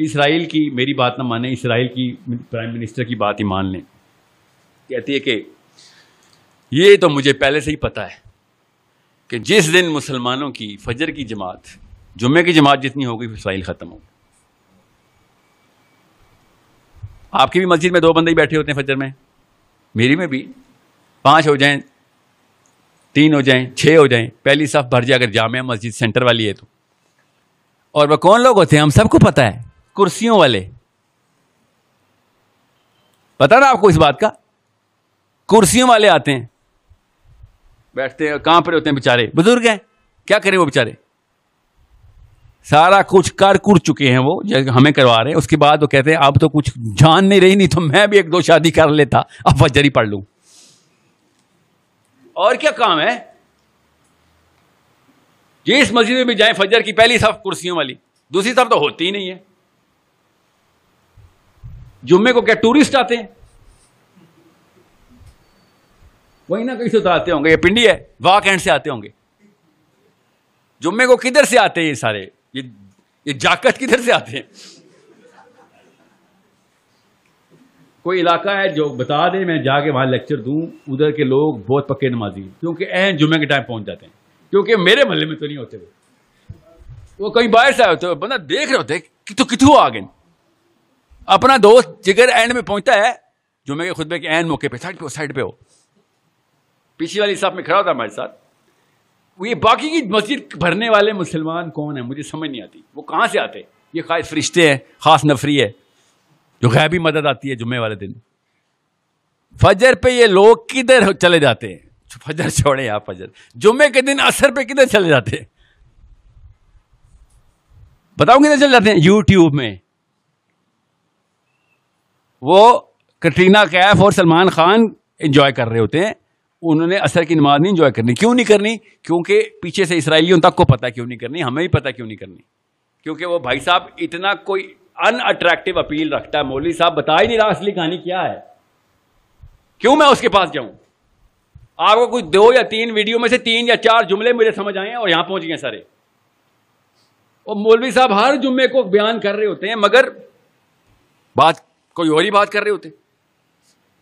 Israel की मेरी बात ना माने इसराइल की प्राइम मिनिस्टर की बात ही मान लें कहती है कि ये तो मुझे पहले से ही पता है कि जिस दिन मुसलमानों की फजर की जमात जुम्मे की जमात जितनी होगी इसराइल ख़त्म हो आपकी भी मस्जिद में दो बंदे ही बैठे होते हैं फजर में मेरी में भी पांच हो जाएं तीन हो जाएं छः हो जाएं पहली सफ़ भर जाए अगर जामे मस्जिद सेंटर वाली है तो और वह कौन लोग होते हैं हम सबको पता है कुर्सियों वाले पता ना आपको इस बात का कुर्सियों वाले आते हैं बैठते हैं कहां पर होते हैं बेचारे बुजुर्ग हैं क्या करें वो बेचारे सारा कुछ कर कुर चुके हैं वो हमें करवा रहे हैं उसके बाद वो कहते हैं अब तो कुछ जान नहीं रही नहीं तो मैं भी एक दो शादी कर लेता अब वजरी पढ़ लू और क्या काम है जिस मस्जिद में भी जाए फजर की पहली सफ कुर्सियों वाली दूसरी तरफ तो होती ही नहीं है जुम्मे को क्या टूरिस्ट आते हैं वही ना कहीं से तो आते होंगे ये पिंडी है वाक एंड से आते होंगे जुम्मे को किधर से आते हैं ये सारे ये ये जाकत किधर से आते हैं कोई इलाका है जो बता दे मैं जाके वहां लेक्चर दूं उधर के लोग बहुत पक्के नमाजी क्योंकि एन जुम्मे के टाइम पहुंच जाते हैं क्योंकि मेरे मोहल्ले में तो नहीं होते वो वो कहीं बाहर से आए होते तो बंदा देख रहे होते कि तो कितु आ गए अपना दोस्त जिगर एंड में पहुंचता है जो के खुद के एन मौके पे साइड पे हो साइड पे हो पीछे वाली साहब में खड़ा था हमारे साथ ये बाकी की मस्जिद भरने वाले मुसलमान कौन है मुझे समझ नहीं आती वो कहाँ से आते ये खास फरिश्ते हैं खास नफरी है जो गैबी मदद आती है जुम्मे वाले दिन फजर पे ये लोग किधर चले जाते हैं फजर छोड़े आप फजर जुम्मे के दिन असर पे किधर चले जाते हैं बताओ किधर चले जाते हैं यूट्यूब में वो कटरीना कैफ और सलमान खान इंजॉय कर रहे होते हैं उन्होंने असर की नमाज नहीं इंजॉय करनी क्यों नहीं करनी क्योंकि पीछे से इसराइलियों तक को पता क्यों नहीं करनी हमें भी पता क्यों नहीं करनी क्योंकि वो भाई साहब इतना कोई अनअट्रैक्टिव अपील रखता है मौलवी साहब बता ही नहीं रहा असली कहानी क्या है क्यों मैं उसके पास जाऊं आपको कुछ दो या तीन वीडियो में से तीन या चार जुमले मुझे समझ आए और यहां पहुंच गए सारे और मौलवी साहब हर जुम्मे को बयान कर रहे होते हैं मगर बात कोई और ही बात कर रहे होते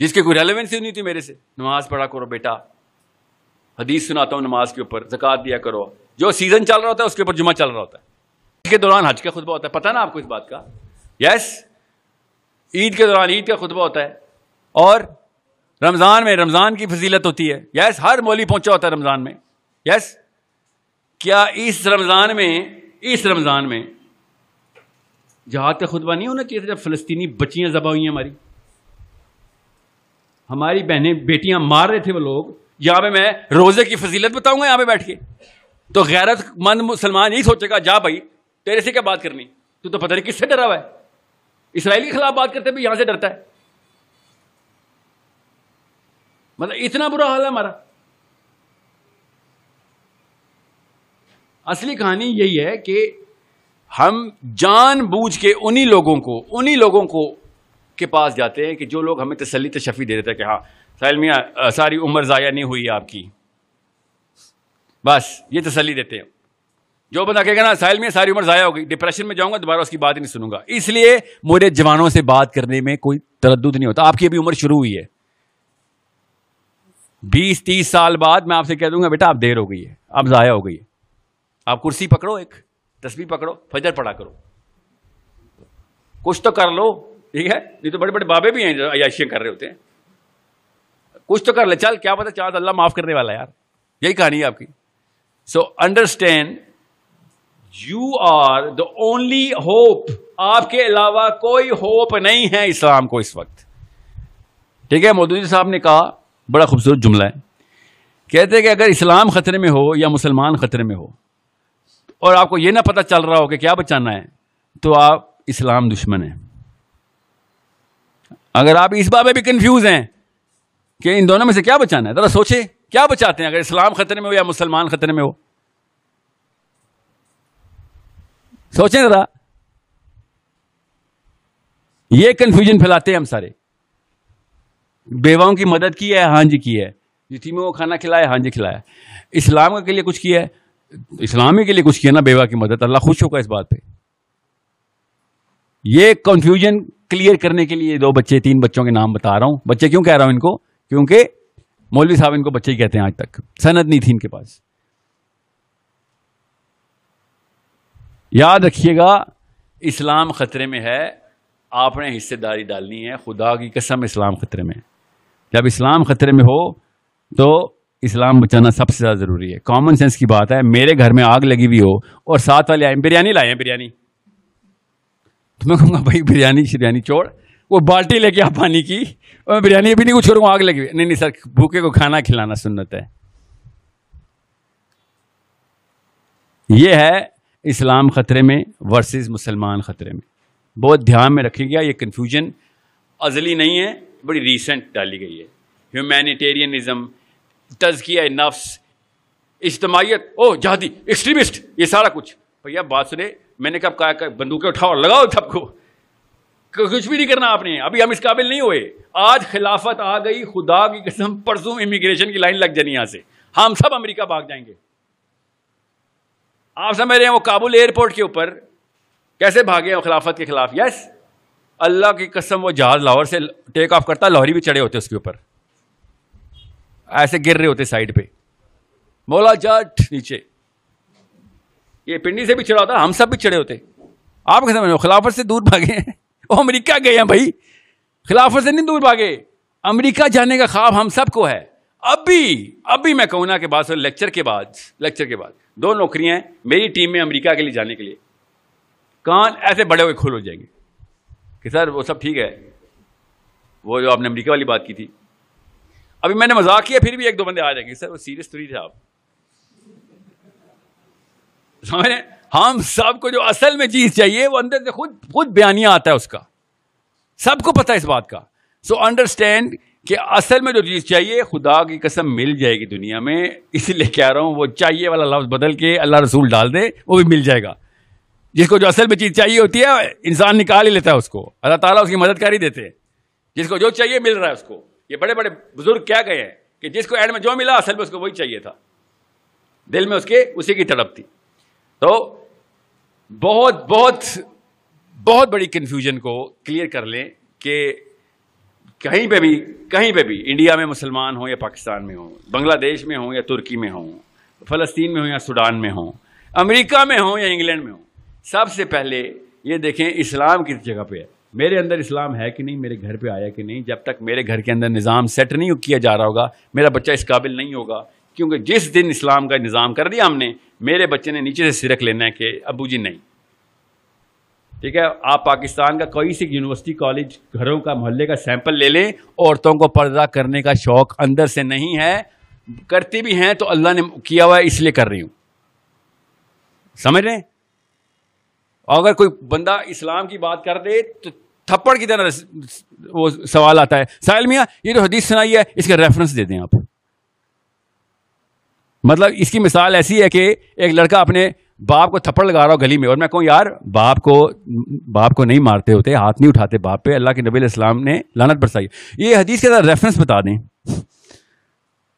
जिसकी कोई रेलिवेंस ही नहीं थी मेरे से नमाज पढ़ा करो बेटा हदीस सुनाता हूँ नमाज के ऊपर जक़ात दिया करो जो सीज़न चल रहा होता है उसके ऊपर जुमा चल रहा होता है इसके दौरान हज का खुतबा होता है पता ना आपको इस बात का यस ईद के दौरान ईद का खुतबा होता है और रमज़ान में रमज़ान की फजीलत होती है यस हर मौली पहुंचा होता है रमज़ान में यस क्या इस रमज़ान में इस रमज़ान में जहाज का खुतबा नहीं होना चाहिए था जब फलस्तीनी बच्चियां जबा हुई हमारी हमारी बहनें बेटियां मार रहे थे वो लोग यहाँ पे मैं रोजे की फजीलत बताऊंगा यहाँ पे बैठ के तो मंद मुसलमान यही सोचेगा जा भाई तेरे से क्या बात करनी तू तो पता नहीं किससे डरा हुआ है इसराइल के खिलाफ बात करते भी यहां से डरता है मतलब इतना बुरा हाल है हमारा असली कहानी यही है कि हम जान बूझ के उन्हीं लोगों को उन्हीं लोगों को के पास जाते हैं कि जो लोग हमें तसली तशफ़ी दे देते हैं कि हाँ साहिल मियाँ सारी उम्र ज़ाया नहीं हुई आपकी बस ये तसली देते हैं जो बंदा कहेगा ना साहिल मियाँ सारी उम्र ज़ाया हो गई डिप्रेशन में जाऊंगा दोबारा उसकी बात ही नहीं सुनूंगा इसलिए मेरे जवानों से बात करने में कोई तरद नहीं होता आपकी अभी उम्र शुरू हुई है बीस तीस साल बाद मैं आपसे कह दूंगा बेटा आप देर हो गई है आप ज़ाया हो गई है आप कुर्सी पकड़ो एक तस्वीर पकड़ो फजर पड़ा करो कुछ तो कर लो ठीक है नहीं तो बड़े बड़े बाबे भी हैं जो अयाशियाँ कर रहे होते हैं कुछ तो कर ले चल क्या पता चार अल्लाह माफ़ करने वाला यार यही कहानी है आपकी so understand you are the only hope आपके अलावा कोई होप नहीं है इस्लाम को इस वक्त ठीक है मोदी साहब ने कहा बड़ा खूबसूरत जुमला है कहते हैं कि अगर इस्लाम खतरे में हो या मुसलमान खतरे में हो और आपको यह ना पता चल रहा हो कि क्या बचाना है तो आप इस्लाम दुश्मन हैं अगर आप इस बात में भी कंफ्यूज हैं कि इन दोनों में से क्या बचाना है ज़रा सोचे क्या बचाते हैं अगर इस्लाम खतरे में हो या मुसलमान खतरे में हो सोचें ज़रा ये कंफ्यूजन फैलाते हैं हम सारे बेवाओं की मदद की है हाँ जी की है यतीमों को खाना खिलाया हाँ जी खिलाया इस्लाम के लिए कुछ किया है इस्लामी के लिए कुछ किया ना बेवा की मदद अल्लाह खुश होगा इस बात पे ये कंफ्यूजन क्लियर करने के लिए दो बच्चे तीन बच्चों के नाम बता रहा हूं बच्चे क्यों कह रहा हूं इनको क्योंकि मौलवी साहब इनको बच्चे ही कहते हैं आज तक सनद नहीं थी इनके पास याद रखिएगा इस्लाम खतरे में है आपने हिस्सेदारी डालनी है खुदा की कसम इस्लाम खतरे में जब इस्लाम खतरे में हो तो इस्लाम बचाना सबसे ज़्यादा ज़रूरी है कॉमन सेंस की बात है मेरे घर में आग लगी हुई हो और साथ वाले आए बिरयानी लाए हैं बिरयानी तो मैं कहूँगा भाई बिरयानी शिरयानी छोड़ वो बाल्टी लेके आप पानी की और मैं बिरयानी अभी नहीं कुछ करूँगा आग लगी हुई नहीं नहीं सर भूखे को खाना खिलाना सुनत है ये है इस्लाम ख़तरे में वर्सेस मुसलमान ख़तरे में बहुत ध्यान में गया ये कन्फ्यूजन अजली नहीं है बड़ी रिसेंट डाली गई है ह्यूमैनिटेरियनिज़म तजकिया नफ्स इज्तमाहीत ओ जहादी एक्सट्रीमिस्ट ये सारा कुछ भैया बात सुने मैंने कब कहा बंदूकें उठाओ लगाओ सबको कुछ भी नहीं करना आपने अभी हम इस काबिल नहीं हुए आज खिलाफत आ गई खुदा की कसम परसों इमिग्रेशन की लाइन लग जानी यहां से हम सब अमेरिका भाग जाएंगे आप समझ रहे हैं वो काबुल एयरपोर्ट के ऊपर कैसे भागे वो खिलाफत के खिलाफ यस अल्लाह की कसम वो जहाज लाहौर से टेक ऑफ करता लाहौरी भी चढ़े होते उसके ऊपर ऐसे गिर रहे होते साइड पे मौला जट नीचे ये पिंडी से भी चढ़ा होता हम सब भी चढ़े होते आप कैसे समझो खिलाफत से दूर भागे वो अमरीका गए हैं भाई खिलाफत से नहीं दूर भागे अमेरिका जाने का ख्वाब हम सबको है अभी अभी मैं कहूँ ना के बाद लेक्चर के बाद लेक्चर के बाद दो नौकरियां हैं मेरी टीम में अमेरिका के लिए जाने के लिए कान ऐसे बड़े हुए खुल हो जाएंगे कि सर वो सब ठीक है वो जो आपने अमेरिका वाली बात की थी अभी मैंने मजाक किया फिर भी एक दो बंदे आ जाएंगे सर वो सीरियस थ्री थे आप समझ हम सबको जो असल में चीज चाहिए वो अंदर से खुद खुद बयानिया आता है उसका सबको पता है इस बात का सो so अंडरस्टैंड कि असल में जो चीज़ चाहिए खुदा की कसम मिल जाएगी दुनिया में इसीलिए कह रहा हूं वो चाहिए वाला लफ्ज़ बदल के अल्लाह रसूल डाल दे वो भी मिल जाएगा जिसको जो असल में चीज़ चाहिए होती है इंसान निकाल ही लेता है उसको अल्लाह ताला उसकी मदद कर ही देते हैं जिसको जो चाहिए मिल रहा है उसको ये बड़े बड़े बुजुर्ग क्या गए हैं कि जिसको एड में जो मिला असल में उसको वही चाहिए था दिल में उसके उसी की तड़प थी तो बहुत बहुत बहुत बड़ी कन्फ्यूजन को क्लियर कर लें कि कहीं पे भी कहीं पे भी इंडिया में मुसलमान हो या पाकिस्तान में हो बांग्लादेश में हो या तुर्की में हो फ़लस्तीन में हो या सूडान में हो अमेरिका में हो या इंग्लैंड में हो सबसे पहले ये देखें इस्लाम किस जगह पे है मेरे अंदर इस्लाम है कि नहीं मेरे घर पे आया कि नहीं जब तक मेरे घर के अंदर निज़ाम सेट नहीं किया जा रहा होगा मेरा बच्चा इस काबिल नहीं होगा क्योंकि जिस दिन इस्लाम का निज़ाम कर दिया हमने मेरे बच्चे ने नीचे से सिरक लेना है कि अबू जी नहीं ठीक है आप पाकिस्तान का कोई सी यूनिवर्सिटी कॉलेज घरों का मोहल्ले का सैंपल ले लें औरतों को पर्दा करने का शौक़ अंदर से नहीं है करती भी हैं तो अल्लाह ने किया हुआ है इसलिए कर रही हूँ समझ रहे हैं अगर कोई बंदा इस्लाम की बात कर दे तो थप्पड़ की तरह वो सवाल आता है साहिल मियाँ ये जो हदीस सुनाई है इसका रेफरेंस दे दें आप मतलब इसकी मिसाल ऐसी है कि एक लड़का अपने बाप को थप्पड़ लगा रहा हो गली में और मैं कहूँ यार बाप को बाप को नहीं मारते होते हाथ नहीं उठाते बाप पे अल्लाह के नबी इस्लाम ने लानत बरसाई ये हदीस के अंदर रेफरेंस बता दें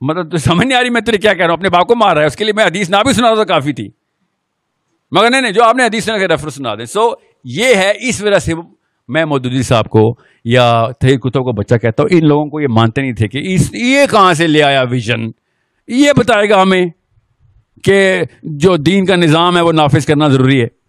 मतलब तो समझ नहीं आ रही मैं तेरे क्या कह रहा हूँ अपने बाप को मार रहा है उसके लिए मैं हदीस ना भी सुना तो काफ़ी थी मगर नहीं नहीं जो आपने हदीस के रेफर सुना दें सो ये है इस वजह से मैं मोदी साहब को या थे कुतुब को बच्चा कहता हूँ इन लोगों को ये मानते नहीं थे कि इस ये कहाँ से ले आया विजन ये बताएगा हमें कि जो दीन का निज़ाम है वो नाफिज करना ज़रूरी है